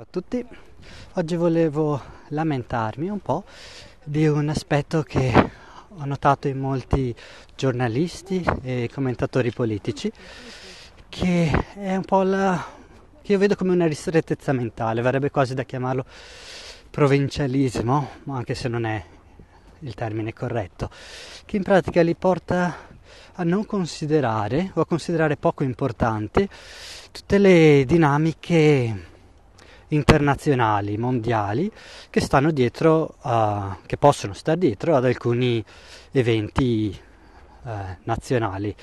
Ciao a tutti, oggi volevo lamentarmi un po' di un aspetto che ho notato in molti giornalisti e commentatori politici, che è un po' la... che io vedo come una ristrettezza mentale, verrebbe quasi da chiamarlo provincialismo, anche se non è il termine corretto, che in pratica li porta a non considerare o a considerare poco importanti tutte le dinamiche internazionali, mondiali, che, dietro a, che possono stare dietro ad alcuni eventi eh, nazionali.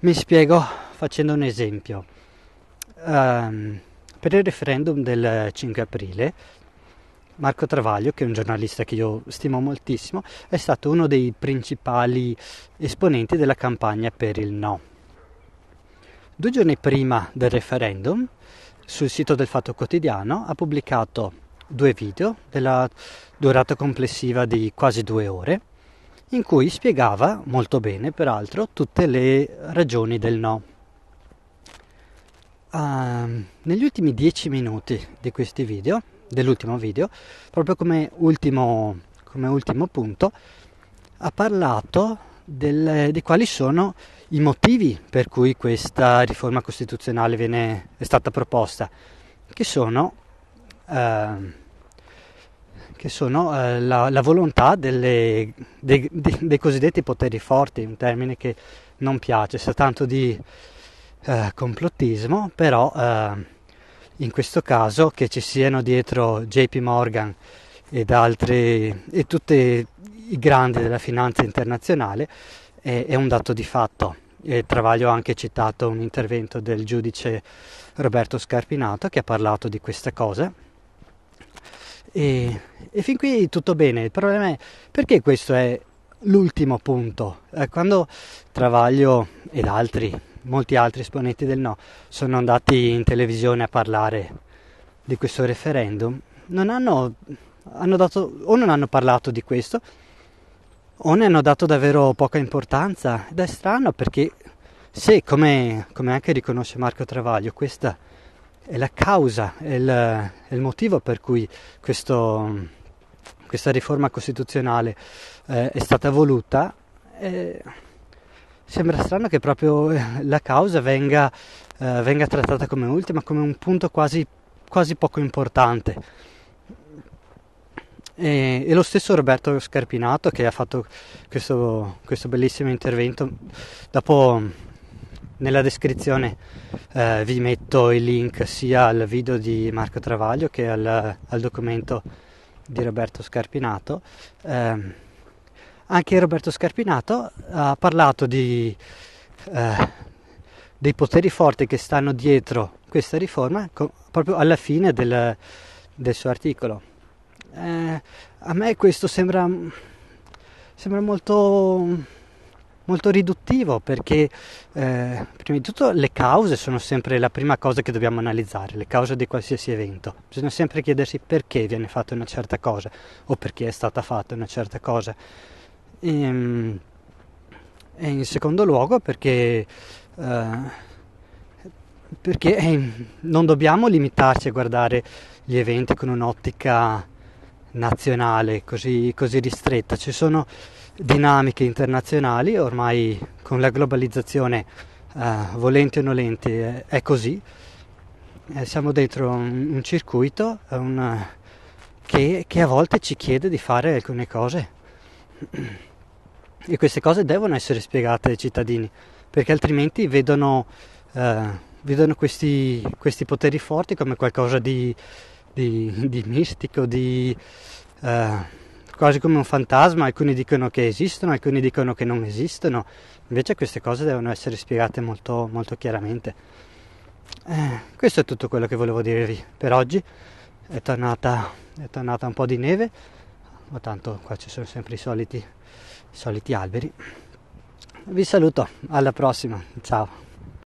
Mi spiego facendo un esempio. Um, per il referendum del 5 aprile, Marco Travaglio, che è un giornalista che io stimo moltissimo, è stato uno dei principali esponenti della campagna per il no. Due giorni prima del referendum sul sito del Fatto Quotidiano ha pubblicato due video della durata complessiva di quasi due ore in cui spiegava molto bene peraltro tutte le ragioni del no. Uh, negli ultimi dieci minuti di questi video, dell'ultimo video, proprio come ultimo, come ultimo punto, ha parlato del, di quali sono i motivi per cui questa riforma costituzionale viene, è stata proposta, che sono, eh, che sono eh, la, la, volontà delle, dei, dei, dei, cosiddetti poteri forti, un termine che non piace, sa tanto di eh, complottismo, però ehm, in questo caso che ci siano dietro JP Morgan ed altri e tutti i grandi della finanza internazionale è, è un dato di fatto. E Travaglio ha anche citato un intervento del giudice Roberto Scarpinato che ha parlato di queste cose. E, e fin qui tutto bene. Il problema è perché questo è l'ultimo punto. Eh, quando Travaglio ed altri, molti altri esponenti del no, sono andati in televisione a parlare di questo referendum, non hanno, hanno dato, o non hanno parlato di questo o ne hanno dato davvero poca importanza ed è strano perché se, come, come anche riconosce Marco Travaglio, questa è la causa, è il, è il motivo per cui questo, questa riforma costituzionale eh, è stata voluta, eh, sembra strano che proprio eh, la causa venga, eh, venga, trattata come ultima, come un punto quasi, quasi poco importante. E, e, lo stesso Roberto Scarpinato che ha fatto questo, questo bellissimo intervento. Dopo nella descrizione eh, vi metto il link sia al video di Marco Travaglio che al, al documento di Roberto Scarpinato. Eh, anche Roberto Scarpinato ha parlato di, eh, dei poteri forti che stanno dietro questa riforma co- proprio alla fine del, del suo articolo eh, a me questo sembra, sembra molto, molto, riduttivo perché eh, prima di tutto le cause sono sempre la prima cosa che dobbiamo analizzare, le cause di qualsiasi evento. Bisogna sempre chiedersi perché viene fatta una certa cosa o perché è stata fatta una certa cosa. E, ehm, e in secondo luogo perché... Eh, perché ehm, non dobbiamo limitarci a guardare gli eventi con un'ottica nazionale così, così ristretta, ci sono dinamiche internazionali, ormai con la globalizzazione eh, volenti o nolenti è, è così, eh, siamo dentro un, un circuito un, che, che a volte ci chiede di fare alcune cose e queste cose devono essere spiegate ai cittadini perché altrimenti vedono, eh, vedono questi, questi poteri forti come qualcosa di di, di mistico, di, eh, quasi come un fantasma, alcuni dicono che esistono, alcuni dicono che non esistono, invece queste cose devono essere spiegate molto, molto chiaramente. Eh, questo è tutto quello che volevo dirvi per oggi, è tornata, è tornata un po' di neve, ma tanto qua ci sono sempre i soliti, i soliti alberi. Vi saluto, alla prossima, ciao!